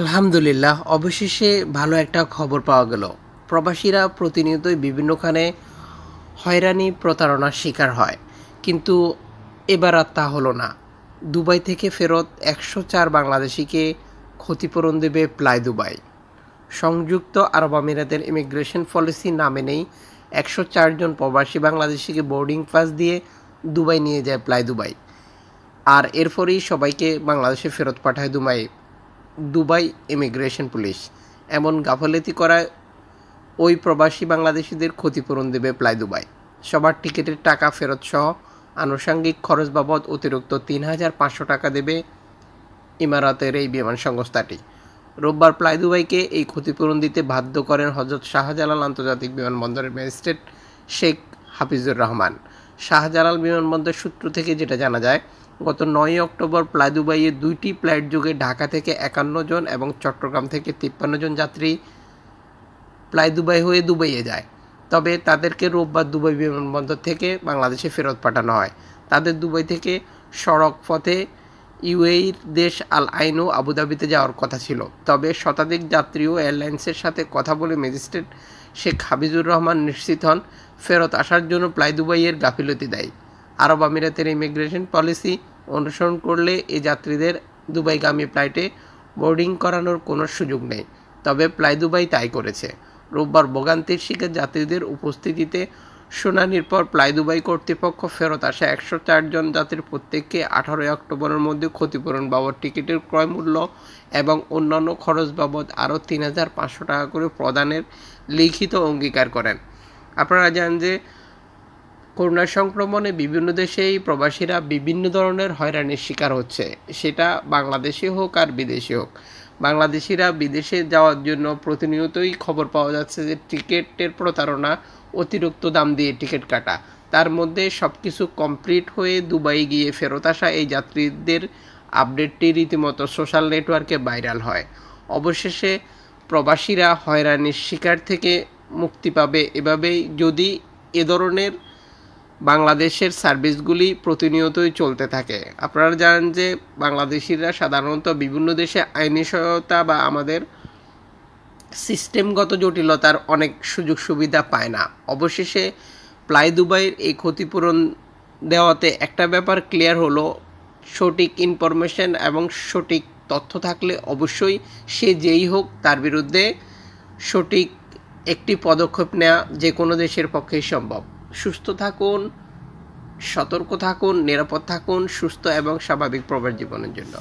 আলহামদুলিল্লাহ অবশেষে ভালো একটা খবর পাওয়া গেল প্রবাসীরা প্রতিনিয়তই বিভিন্নখানে হয়রানি প্রতারণার শিকার হয় কিন্তু এবার আর তা হলো না দুবাই থেকে ফেরত একশো চার বাংলাদেশিকে ক্ষতিপূরণ দেবে প্লাই দুবাই সংযুক্ত আরব আমিরাতের ইমিগ্রেশন পলিসি নামে নেই একশো চারজন প্রবাসী বাংলাদেশিকে বোর্ডিং পাস দিয়ে দুবাই নিয়ে যায় প্লাই দুবাই আর এরপরেই সবাইকে বাংলাদেশে ফেরত পাঠায় দুবাই দুবাই ইমিগ্রেশন পুলিশ এমন গাফলেতি করায় ওই প্রবাসী বাংলাদেশিদের ক্ষতিপূরণ দেবে প্লাই দুবাই সবার টিকিটের টাকা ফেরত সহ আনুষঙ্গিক খরচ বাবদ অতিরিক্ত তিন হাজার পাঁচশো টাকা দেবে ইমারতের এই বিমান সংস্থাটি রোববার প্লাই দুবাইকে এই ক্ষতিপূরণ দিতে বাধ্য করেন হজরত শাহজালাল আন্তর্জাতিক বিমানবন্দরের ম্যাজিস্ট্রেট শেখ হাফিজুর রহমান শাহজালাল বিমানবন্দর সূত্র থেকে যেটা জানা যায় গত নয় অক্টোবর প্লাদুবাইয়ে দুইটি ফ্লাইট যোগে ঢাকা থেকে একান্ন জন এবং চট্টগ্রাম থেকে তিপ্পান্ন জন যাত্রী প্লাইদুবাই হয়ে দুবাইয়ে যায় তবে তাদেরকে রোববার দুবাই বিমানবন্দর থেকে বাংলাদেশে ফেরত পাঠানো হয় তাদের দুবাই থেকে সড়ক পথে ইউএইর দেশ আল আইনও আবুধাবিতে যাওয়ার কথা ছিল তবে শতাধিক যাত্রী ও এয়ারলাইন্সের সাথে কথা বলে ম্যাজিস্ট্রেট শেখ হাবিজুর রহমান নিশ্চিত হন ফেরত আসার জন্য প্লাই দুবাইয়ের গাফিলতি দেয় আরব আমিরাতের ইমিগ্রেশন পলিসি অনুসরণ করলে এ যাত্রীদের দুবাইগামী ফ্লাইটে বোর্ডিং করানোর কোনো সুযোগ নেই তবে প্লাই দুবাই তাই করেছে রোববার ভোগান্তির শিকার যাত্রীদের উপস্থিতিতে শুনানির পর প্লাই দুবাই কর্তৃপক্ষ ফেরত আসা একশো চারজন যাত্রীর প্রত্যেককে আঠারোই অক্টোবরের মধ্যে ক্ষতিপূরণ বাবদ টিকিটের ক্রয় মূল্য এবং অন্যান্য খরচ বাবদ আরও তিন হাজার পাঁচশো টাকা করে প্রদানের লিখিত অঙ্গীকার করেন আপনারা জানেন যে করোনা সংক্রমণে বিভিন্ন দেশেই প্রবাসীরা বিভিন্ন ধরনের হয়রানির শিকার হচ্ছে সেটা বাংলাদেশে হোক আর বিদেশে হোক বাংলাদেশিরা বিদেশে যাওয়ার জন্য প্রতিনিয়তই খবর পাওয়া যাচ্ছে যে টিকিটের প্রতারণা অতিরিক্ত দাম দিয়ে টিকিট কাটা তার মধ্যে সব কিছু কমপ্লিট হয়ে দুবাই গিয়ে ফেরত আসা এই যাত্রীদের আপডেটটি রীতিমতো সোশ্যাল নেটওয়ার্কে ভাইরাল হয় অবশেষে প্রবাসীরা হয়রানির শিকার থেকে মুক্তি পাবে এভাবেই যদি এ ধরনের বাংলাদেশের সার্ভিসগুলি প্রতিনিয়তই চলতে থাকে আপনারা জানেন যে বাংলাদেশিরা সাধারণত বিভিন্ন দেশে আইনি সহায়তা বা আমাদের সিস্টেমগত জটিলতার অনেক সুযোগ সুবিধা পায় না অবশেষে প্লাই দুবাইয়ের এই ক্ষতিপূরণ দেওয়াতে একটা ব্যাপার ক্লিয়ার হলো সঠিক ইনফরমেশন এবং সঠিক তথ্য থাকলে অবশ্যই সে যেই হোক তার বিরুদ্ধে সঠিক একটি পদক্ষেপ নেওয়া যে কোনো দেশের পক্ষেই সম্ভব সুস্থ থাকুন সতর্ক থাকুন নিরাপদ থাকুন সুস্থ এবং স্বাভাবিক প্রবাস জীবনের জন্য